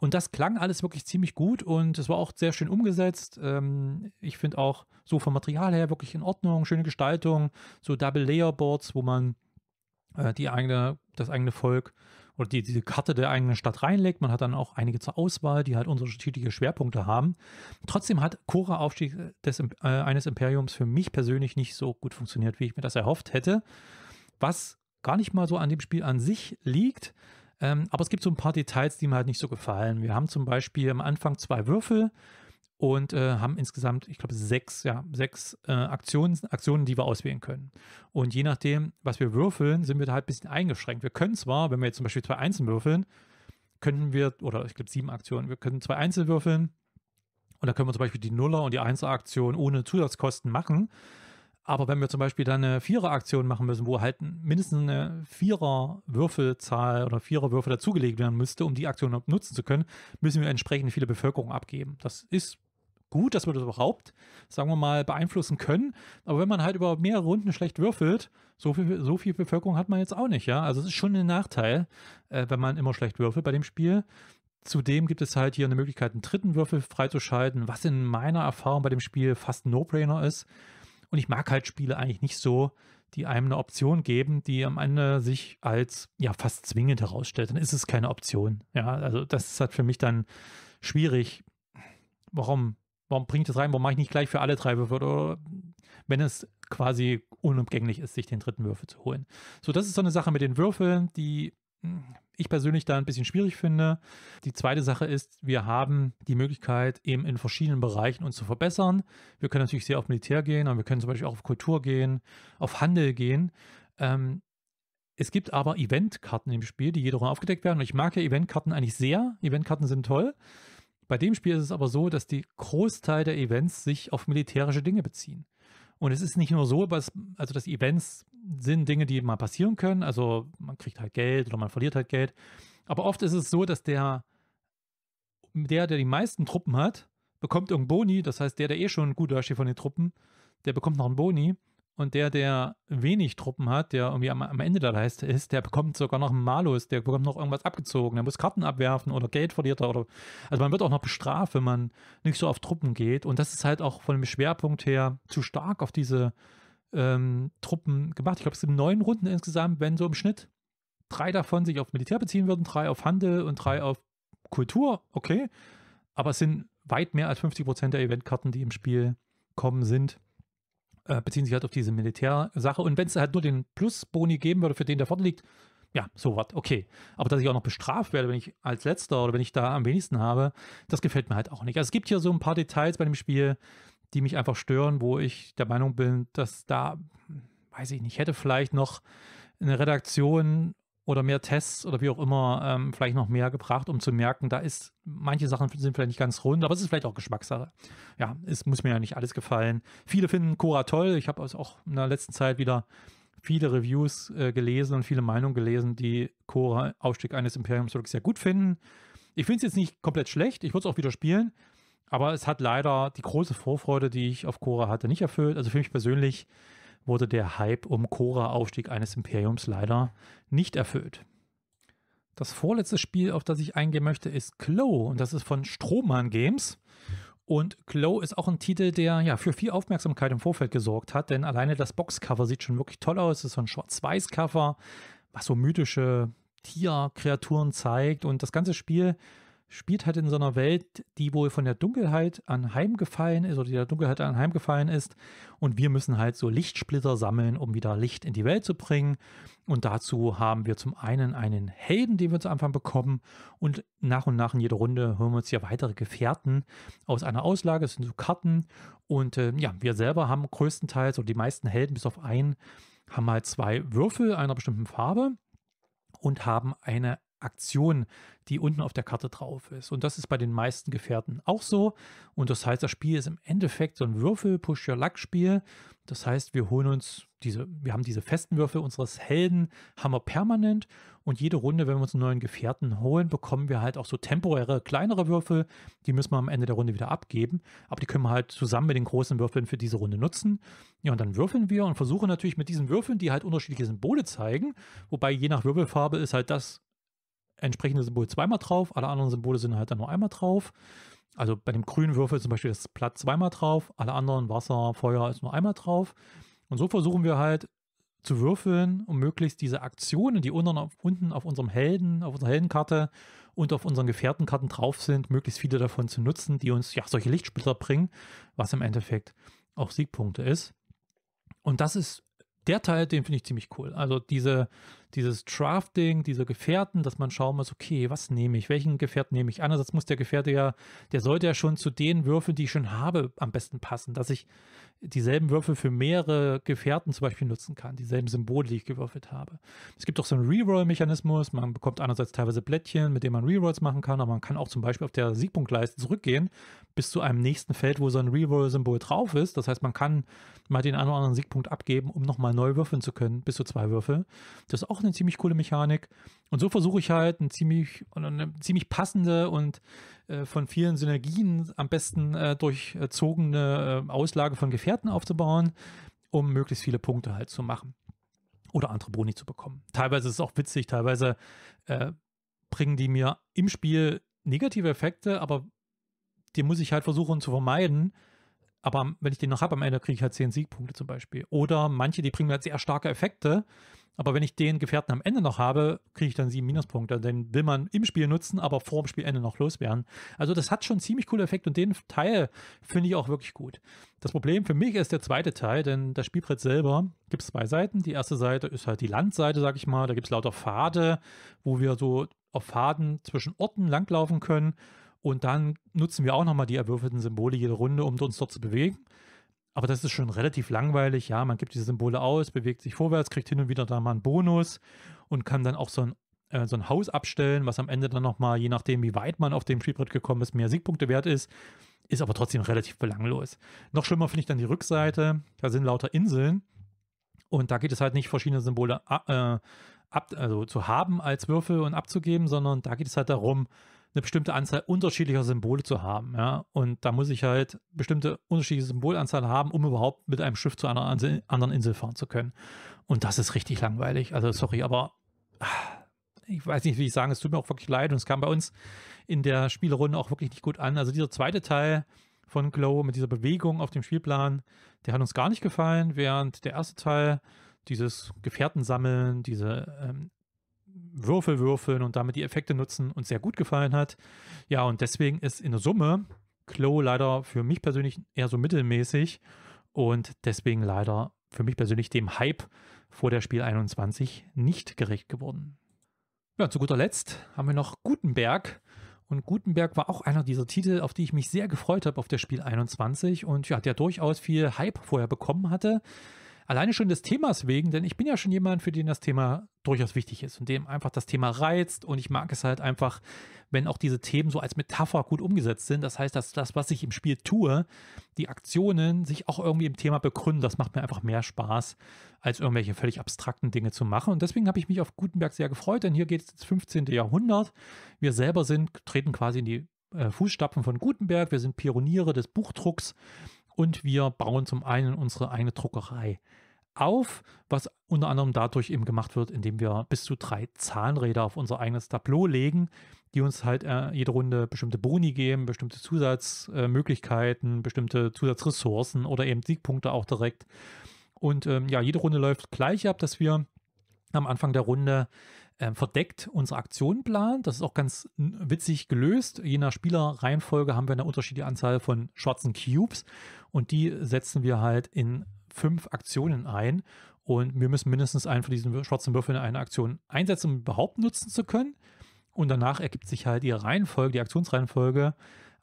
Und das klang alles wirklich ziemlich gut und es war auch sehr schön umgesetzt. Ähm, ich finde auch so vom Material her wirklich in Ordnung, schöne Gestaltung, so Double Layer Boards, wo man äh, die eigene, das eigene Volk oder die, diese Karte der eigenen Stadt reinlegt. Man hat dann auch einige zur Auswahl, die halt unterschiedliche Schwerpunkte haben. Trotzdem hat Cora Aufstieg des, äh, eines Imperiums für mich persönlich nicht so gut funktioniert, wie ich mir das erhofft hätte. Was gar nicht mal so an dem Spiel an sich liegt. Ähm, aber es gibt so ein paar Details, die mir halt nicht so gefallen. Wir haben zum Beispiel am Anfang zwei Würfel, und äh, haben insgesamt, ich glaube, sechs, ja, sechs äh, Aktionen, Aktionen, die wir auswählen können. Und je nachdem, was wir würfeln, sind wir da halt ein bisschen eingeschränkt. Wir können zwar, wenn wir jetzt zum Beispiel zwei Einsen würfeln, könnten wir, oder ich glaube sieben Aktionen, wir können zwei Einzel würfeln und da können wir zum Beispiel die Nuller und die Einzelaktion ohne Zusatzkosten machen. Aber wenn wir zum Beispiel dann eine Vierer-Aktion machen müssen, wo halt mindestens eine Vierer-Würfelzahl oder Vierer-Würfel dazugelegt werden müsste, um die Aktion nutzen zu können, müssen wir entsprechend viele Bevölkerung abgeben. Das ist gut, dass wir das überhaupt, sagen wir mal, beeinflussen können. Aber wenn man halt über mehrere Runden schlecht würfelt, so viel, so viel Bevölkerung hat man jetzt auch nicht, ja. Also es ist schon ein Nachteil, äh, wenn man immer schlecht würfelt bei dem Spiel. Zudem gibt es halt hier eine Möglichkeit, einen dritten Würfel freizuschalten, was in meiner Erfahrung bei dem Spiel fast ein No-Brainer ist. Und ich mag halt Spiele eigentlich nicht so, die einem eine Option geben, die am Ende sich als ja fast zwingend herausstellt. Dann ist es keine Option. Ja, also das ist halt für mich dann schwierig. Warum Warum bringe ich das rein? Warum mache ich nicht gleich für alle drei Würfel Oder wenn es quasi unumgänglich ist, sich den dritten Würfel zu holen. So, das ist so eine Sache mit den Würfeln, die hm, ich persönlich da ein bisschen schwierig finde. Die zweite Sache ist, wir haben die Möglichkeit, eben in verschiedenen Bereichen uns zu verbessern. Wir können natürlich sehr auf Militär gehen, aber wir können zum Beispiel auch auf Kultur gehen, auf Handel gehen. Ähm, es gibt aber Eventkarten im Spiel, die jede Runde aufgedeckt werden. Und ich mag ja Eventkarten eigentlich sehr. Eventkarten sind toll. Bei dem Spiel ist es aber so, dass die Großteil der Events sich auf militärische Dinge beziehen. Und es ist nicht nur so, dass, also dass Events sind Dinge, die mal passieren können. Also man kriegt halt Geld oder man verliert halt Geld. Aber oft ist es so, dass der, der, der die meisten Truppen hat, bekommt irgendeinen Boni. Das heißt, der, der eh schon gut dasteht von den Truppen, der bekommt noch einen Boni. Und der, der wenig Truppen hat, der irgendwie am, am Ende da heißt, ist, der bekommt sogar noch einen Malus, der bekommt noch irgendwas abgezogen, der muss Karten abwerfen oder Geld verliert oder. Also man wird auch noch bestraft, wenn man nicht so auf Truppen geht. Und das ist halt auch von dem Schwerpunkt her zu stark auf diese ähm, Truppen gemacht. Ich glaube, es sind neun Runden insgesamt, wenn so im Schnitt drei davon sich auf Militär beziehen würden, drei auf Handel und drei auf Kultur, okay. Aber es sind weit mehr als 50 Prozent der Eventkarten, die im Spiel kommen sind äh, beziehen sich halt auf diese Militärsache. Und wenn es halt nur den Plusboni geben würde, für den der vorne liegt, ja, so was, okay. Aber dass ich auch noch bestraft werde, wenn ich als Letzter oder wenn ich da am wenigsten habe, das gefällt mir halt auch nicht. Also es gibt hier so ein paar Details bei dem Spiel, die mich einfach stören, wo ich der Meinung bin, dass da, weiß ich nicht, hätte vielleicht noch eine Redaktion oder mehr Tests oder wie auch immer ähm, vielleicht noch mehr gebracht, um zu merken, da ist, manche Sachen sind vielleicht nicht ganz rund, aber es ist vielleicht auch Geschmackssache. Ja, es muss mir ja nicht alles gefallen. Viele finden Cora toll. Ich habe also auch in der letzten Zeit wieder viele Reviews äh, gelesen und viele Meinungen gelesen, die Cora Aufstieg eines Imperiums wirklich sehr gut finden. Ich finde es jetzt nicht komplett schlecht. Ich würde es auch wieder spielen. Aber es hat leider die große Vorfreude, die ich auf Cora hatte, nicht erfüllt. Also für mich persönlich wurde der Hype um Cora Aufstieg eines Imperiums leider nicht erfüllt. Das vorletzte Spiel, auf das ich eingehen möchte, ist Clo und das ist von Strohmann Games. Und Glow ist auch ein Titel, der ja für viel Aufmerksamkeit im Vorfeld gesorgt hat, denn alleine das Boxcover sieht schon wirklich toll aus. Es ist so ein schwarz-weiß-Cover, was so mythische Tierkreaturen zeigt. Und das ganze Spiel spielt halt in so einer Welt, die wohl von der Dunkelheit anheimgefallen ist oder die der Dunkelheit anheimgefallen ist. Und wir müssen halt so Lichtsplitter sammeln, um wieder Licht in die Welt zu bringen. Und dazu haben wir zum einen einen Helden, den wir zu Anfang bekommen. Und nach und nach in jeder Runde hören wir uns hier weitere Gefährten aus einer Auslage. Das sind so Karten. Und äh, ja, wir selber haben größtenteils oder die meisten Helden bis auf einen haben halt zwei Würfel einer bestimmten Farbe und haben eine Aktion, die unten auf der Karte drauf ist. Und das ist bei den meisten Gefährten auch so. Und das heißt, das Spiel ist im Endeffekt so ein Würfel-Push-Your-Luck-Spiel. Das heißt, wir holen uns diese, wir haben diese festen Würfel unseres Helden, haben wir permanent. Und jede Runde, wenn wir uns einen neuen Gefährten holen, bekommen wir halt auch so temporäre, kleinere Würfel. Die müssen wir am Ende der Runde wieder abgeben. Aber die können wir halt zusammen mit den großen Würfeln für diese Runde nutzen. Ja, und dann würfeln wir und versuchen natürlich mit diesen Würfeln, die halt unterschiedliche Symbole zeigen. Wobei je nach Würfelfarbe ist halt das entsprechende Symbol zweimal drauf, alle anderen Symbole sind halt dann nur einmal drauf. Also bei dem grünen Würfel zum Beispiel das Blatt zweimal drauf, alle anderen Wasser, Feuer ist nur einmal drauf. Und so versuchen wir halt zu würfeln, um möglichst diese Aktionen, die unten auf, unten auf unserem Helden, auf unserer Heldenkarte und auf unseren Gefährtenkarten drauf sind, möglichst viele davon zu nutzen, die uns ja solche Lichtsplitter bringen, was im Endeffekt auch Siegpunkte ist. Und das ist der Teil, den finde ich ziemlich cool. Also diese dieses Drafting, diese Gefährten, dass man schauen muss, okay, was nehme ich, welchen Gefährten nehme ich? Andererseits also muss der Gefährte ja, der sollte ja schon zu den Würfeln, die ich schon habe, am besten passen, dass ich dieselben Würfel für mehrere Gefährten zum Beispiel nutzen kann, dieselben Symbole, die ich gewürfelt habe. Es gibt auch so einen Reroll-Mechanismus, man bekommt einerseits teilweise Blättchen, mit denen man Rerolls machen kann, aber man kann auch zum Beispiel auf der Siegpunktleiste zurückgehen bis zu einem nächsten Feld, wo so ein Reroll-Symbol drauf ist. Das heißt, man kann mal den einen oder anderen Siegpunkt abgeben, um nochmal neu würfeln zu können, bis zu zwei Würfel. Das ist auch auch eine ziemlich coole Mechanik. Und so versuche ich halt eine ziemlich, eine ziemlich passende und äh, von vielen Synergien am besten äh, durchzogene äh, Auslage von Gefährten aufzubauen, um möglichst viele Punkte halt zu machen. Oder andere Boni zu bekommen. Teilweise ist es auch witzig, teilweise bringen die mir im Spiel negative Effekte, aber die muss ich halt versuchen zu vermeiden, aber wenn ich den noch habe am Ende, kriege ich halt 10 Siegpunkte zum Beispiel. Oder manche, die bringen halt sehr starke Effekte, aber wenn ich den Gefährten am Ende noch habe, kriege ich dann 7 Minuspunkte. Den will man im Spiel nutzen, aber vor dem Spielende noch loswerden. Also das hat schon ziemlich coole Effekte und den Teil finde ich auch wirklich gut. Das Problem für mich ist der zweite Teil, denn das Spielbrett selber gibt es zwei Seiten. Die erste Seite ist halt die Landseite, sag ich mal. Da gibt es lauter Pfade, wo wir so auf Pfaden zwischen Orten langlaufen können und dann nutzen wir auch nochmal die erwürfelten Symbole jede Runde, um uns dort zu bewegen. Aber das ist schon relativ langweilig. Ja, man gibt diese Symbole aus, bewegt sich vorwärts, kriegt hin und wieder da mal einen Bonus und kann dann auch so ein, äh, so ein Haus abstellen, was am Ende dann nochmal, je nachdem, wie weit man auf dem Spielbrett gekommen ist, mehr Siegpunkte wert ist. Ist aber trotzdem relativ belanglos. Noch schlimmer finde ich dann die Rückseite. Da sind lauter Inseln. Und da geht es halt nicht, verschiedene Symbole äh, ab, also zu haben als Würfel und abzugeben, sondern da geht es halt darum, eine bestimmte Anzahl unterschiedlicher Symbole zu haben. Ja? Und da muss ich halt bestimmte unterschiedliche Symbolanzahl haben, um überhaupt mit einem Schiff zu einer anderen Insel fahren zu können. Und das ist richtig langweilig. Also sorry, aber ah, ich weiß nicht, wie ich sagen, es tut mir auch wirklich leid und es kam bei uns in der Spielrunde auch wirklich nicht gut an. Also dieser zweite Teil von Glow mit dieser Bewegung auf dem Spielplan, der hat uns gar nicht gefallen, während der erste Teil dieses Gefährten sammeln, diese ähm, Würfel würfeln und damit die Effekte nutzen, und sehr gut gefallen hat. Ja, und deswegen ist in der Summe Clo leider für mich persönlich eher so mittelmäßig und deswegen leider für mich persönlich dem Hype vor der Spiel 21 nicht gerecht geworden. Ja, zu guter Letzt haben wir noch Gutenberg. Und Gutenberg war auch einer dieser Titel, auf die ich mich sehr gefreut habe auf der Spiel 21 und ja, der durchaus viel Hype vorher bekommen hatte. Alleine schon des Themas wegen, denn ich bin ja schon jemand, für den das Thema durchaus wichtig ist und dem einfach das Thema reizt und ich mag es halt einfach, wenn auch diese Themen so als Metapher gut umgesetzt sind. Das heißt, dass das, was ich im Spiel tue, die Aktionen sich auch irgendwie im Thema begründen. Das macht mir einfach mehr Spaß, als irgendwelche völlig abstrakten Dinge zu machen. Und deswegen habe ich mich auf Gutenberg sehr gefreut, denn hier geht es ins 15. Jahrhundert. Wir selber sind, treten quasi in die äh, Fußstapfen von Gutenberg. Wir sind Pioniere des Buchdrucks und wir bauen zum einen unsere eigene Druckerei auf, was unter anderem dadurch eben gemacht wird, indem wir bis zu drei Zahnräder auf unser eigenes Tableau legen, die uns halt äh, jede Runde bestimmte Boni geben, bestimmte Zusatzmöglichkeiten, äh, bestimmte Zusatzressourcen oder eben Siegpunkte auch direkt. Und ähm, ja, jede Runde läuft gleich ab, dass wir am Anfang der Runde ähm, verdeckt unsere Aktion plant. Das ist auch ganz witzig gelöst. Je nach Spielerreihenfolge haben wir eine unterschiedliche Anzahl von schwarzen Cubes und die setzen wir halt in fünf Aktionen ein und wir müssen mindestens einen von diesen schwarzen Würfeln in eine Aktion einsetzen, um überhaupt nutzen zu können. Und danach ergibt sich halt die Reihenfolge, die Aktionsreihenfolge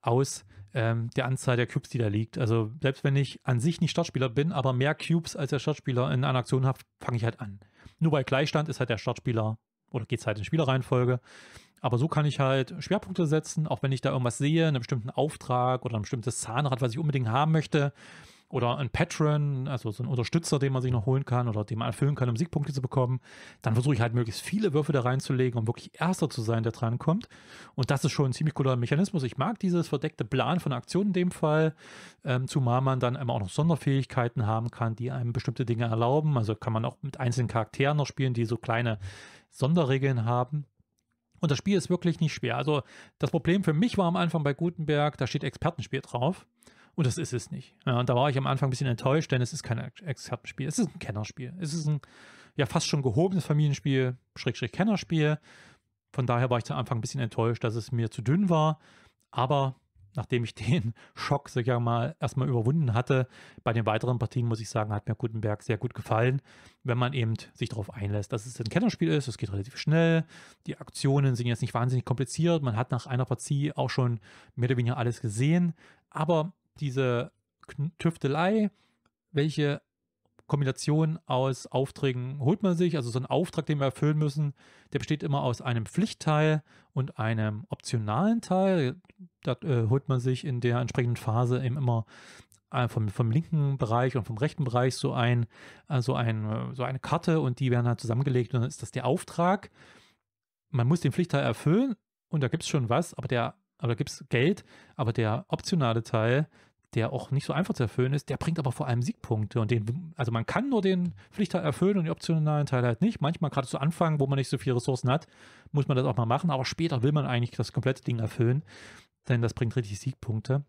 aus ähm, der Anzahl der Cubes, die da liegt. Also selbst wenn ich an sich nicht Startspieler bin, aber mehr Cubes als der Startspieler in einer Aktion habe, fange ich halt an. Nur bei Gleichstand ist halt der Startspieler oder geht es halt in Spielereihenfolge. Aber so kann ich halt Schwerpunkte setzen, auch wenn ich da irgendwas sehe, einen bestimmten Auftrag oder ein bestimmtes Zahnrad, was ich unbedingt haben möchte. Oder ein Patron, also so ein Unterstützer, den man sich noch holen kann oder den man erfüllen kann, um Siegpunkte zu bekommen. Dann versuche ich halt möglichst viele Würfe da reinzulegen, um wirklich Erster zu sein, der dran kommt. Und das ist schon ein ziemlich cooler Mechanismus. Ich mag dieses verdeckte Plan von Aktionen in dem Fall, ähm, zumal man dann immer auch noch Sonderfähigkeiten haben kann, die einem bestimmte Dinge erlauben. Also kann man auch mit einzelnen Charakteren noch spielen, die so kleine Sonderregeln haben. Und das Spiel ist wirklich nicht schwer. Also das Problem für mich war am Anfang bei Gutenberg, da steht Expertenspiel drauf. Und das ist es nicht. Ja, und da war ich am Anfang ein bisschen enttäuscht, denn es ist kein Expertenspiel. Es ist ein Kennerspiel. Es ist ein ja fast schon gehobenes Familienspiel, Schrägstrich Kennerspiel. Von daher war ich zu Anfang ein bisschen enttäuscht, dass es mir zu dünn war. Aber nachdem ich den *laughs* Schock, sicher mal, erstmal überwunden hatte, bei den weiteren Partien, muss ich sagen, hat mir Gutenberg sehr gut gefallen, wenn man eben sich darauf einlässt, dass es ein Kennerspiel ist, es geht relativ schnell, die Aktionen sind jetzt nicht wahnsinnig kompliziert, man hat nach einer Partie auch schon mehr oder weniger alles gesehen, aber diese Tüftelei, welche Kombination aus Aufträgen holt man sich. Also so ein Auftrag, den wir erfüllen müssen, der besteht immer aus einem Pflichtteil und einem optionalen Teil. Da äh, holt man sich in der entsprechenden Phase eben immer äh, vom, vom linken Bereich und vom rechten Bereich so, ein, äh, ein, äh, so eine Karte und die werden halt zusammengelegt und dann ist das der Auftrag. Man muss den Pflichtteil erfüllen und da gibt es schon was, aber der aber da gibt es Geld, aber der optionale Teil, der auch nicht so einfach zu erfüllen ist, der bringt aber vor allem Siegpunkte. Und den, also man kann nur den Pflichtteil erfüllen und die optionalen Teile halt nicht. Manchmal gerade zu Anfang, wo man nicht so viele Ressourcen hat, muss man das auch mal machen, aber später will man eigentlich das komplette Ding erfüllen, denn das bringt richtig Siegpunkte.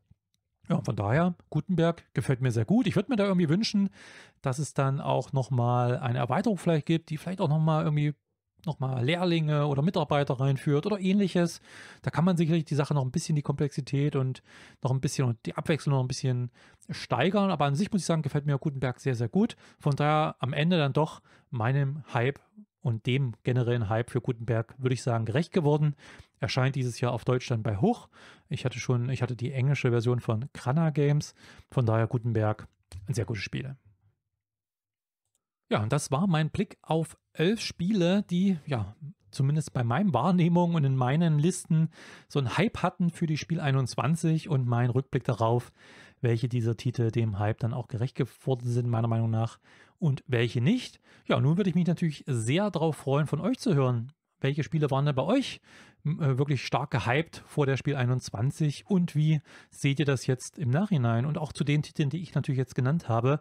Ja, von daher, Gutenberg gefällt mir sehr gut. Ich würde mir da irgendwie wünschen, dass es dann auch nochmal eine Erweiterung vielleicht gibt, die vielleicht auch nochmal irgendwie nochmal Lehrlinge oder Mitarbeiter reinführt oder ähnliches. Da kann man sicherlich die Sache noch ein bisschen, die Komplexität und noch ein bisschen und die Abwechslung noch ein bisschen steigern. Aber an sich muss ich sagen, gefällt mir Gutenberg sehr, sehr gut. Von daher am Ende dann doch meinem Hype und dem generellen Hype für Gutenberg, würde ich sagen, gerecht geworden. Erscheint dieses Jahr auf Deutschland bei Hoch. Ich hatte schon, ich hatte die englische Version von Krana Games. Von daher Gutenberg, ein sehr gutes Spiel. Ja, und das war mein Blick auf elf Spiele, die ja zumindest bei meinen Wahrnehmungen und in meinen Listen so einen Hype hatten für die Spiel 21 und mein Rückblick darauf, welche dieser Titel dem Hype dann auch gerecht geworden sind, meiner Meinung nach, und welche nicht. Ja, nun würde ich mich natürlich sehr darauf freuen, von euch zu hören, welche Spiele waren denn bei euch äh, wirklich stark gehypt vor der Spiel 21 und wie seht ihr das jetzt im Nachhinein? Und auch zu den Titeln, die ich natürlich jetzt genannt habe,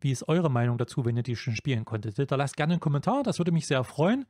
wie ist eure Meinung dazu, wenn ihr die schon spielen konntet? Da lasst gerne einen Kommentar, das würde mich sehr freuen.